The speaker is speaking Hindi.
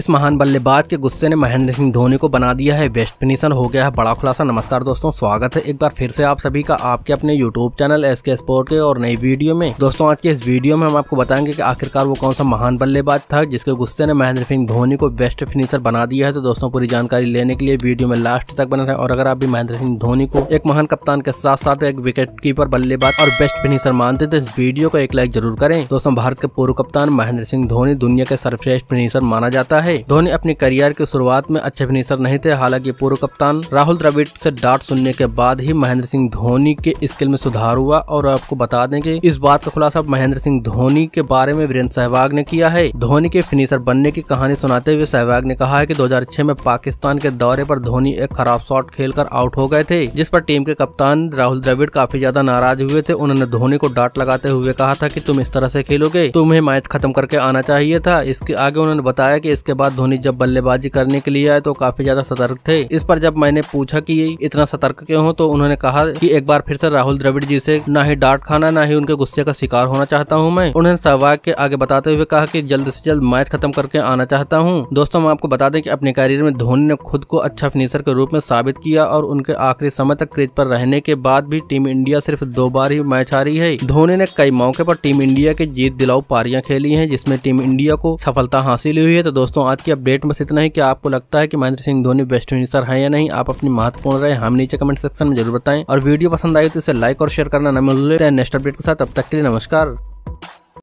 इस महान बल्लेबाज के गुस्से ने महेंद्र सिंह धोनी को बना दिया है बेस्ट फिनिशर हो गया है बड़ा खुलासा नमस्कार दोस्तों स्वागत है एक बार फिर से आप सभी का आपके अपने YouTube channel S K sport के और नई वीडियो में दोस्तों आज के इस वीडियो में हम आपको बताएंगे कि आखिरकार वो कौन सा महान बल्लेबाज था जिसके गुस्से ने महेंद्र सिंह धोनी को बेस्ट फिनिशर बना दिया है तो दोस्तों पूरी जानकारी लेने के लिए वीडियो में लास्ट तक बना रहे और अगर आप भी महेंद्र सिंह धोनी को एक महान कप्तान के साथ साथ एक विकेट कीपर बल्लेबाज और बेस्ट फिनिशर मानते तो इस वीडियो को एक लाइक जरूर करें दोस्तों भारत के पूर्व कप्तान महेंद्र सिंह धोनी दुनिया के सर्वश्रेष्ठ फिनिशर माना जाता है है धोनी अपने करियर की शुरुआत में अच्छे फिनिशर नहीं थे हालांकि पूर्व कप्तान राहुल द्रविड़ से डांट सुनने के बाद ही महेंद्र सिंह धोनी के स्किल में सुधार हुआ और आपको बता दें कि इस बात का खुलासा महेंद्र सिंह धोनी के बारे में वीरेंद्र सहवाग ने किया है धोनी के फिनिशर बनने की कहानी सुनाते हुए सहवाग ने कहा है की दो में पाकिस्तान के दौरे आरोप धोनी एक खराब शॉट खेल आउट हो गए थे जिस पर टीम के कप्तान राहुल द्रविड़ काफी ज्यादा नाराज हुए थे उन्होंने धोनी को डांट लगाते हुए कहा था की तुम इस तरह ऐसी खेलोगे तुम्हें मैच खत्म करके आना चाहिए था इसके आगे उन्होंने बताया की इसके बाद धोनी जब बल्लेबाजी करने के लिए आए तो काफी ज्यादा सतर्क थे इस पर जब मैंने पूछा कि इतना सतर्क क्यों हो तो उन्होंने कहा कि एक बार फिर से राहुल द्रविड़ जी से ना ही डांट खाना ना ही उनके गुस्से का शिकार होना चाहता हूँ मैं उन्होंने सहवाग के आगे बताते हुए कहा कि जल्द से जल्द मैच खत्म करके आना चाहता हूँ दोस्तों मैं आपको बता दें की अपने करियर में धोनी ने खुद को अच्छा फिनिशर के रूप में साबित किया और उनके आखिरी समय तक क्रीज पर रहने के बाद भी टीम इंडिया सिर्फ दो बार ही मैच हारी है धोनी ने कई मौके पर टीम इंडिया की जीत दिलाऊ पारियां खेली है जिसमे टीम इंडिया को सफलता हासिल हुई है तो दोस्तों दोस्तों आज की अपडेट में इतना ही कि आपको लगता है कि महेंद्र सिंह धोनी बेस्ट फिनिशर है या नहीं आप अपनी महत्वपूर्ण राय हम नीचे कमेंट सेक्शन में जरूर बताएं और वीडियो पसंद आई तो इसे लाइक और शेयर करना न मिले नेक्स्ट अपडेट के साथ अब तक के लिए नमस्कार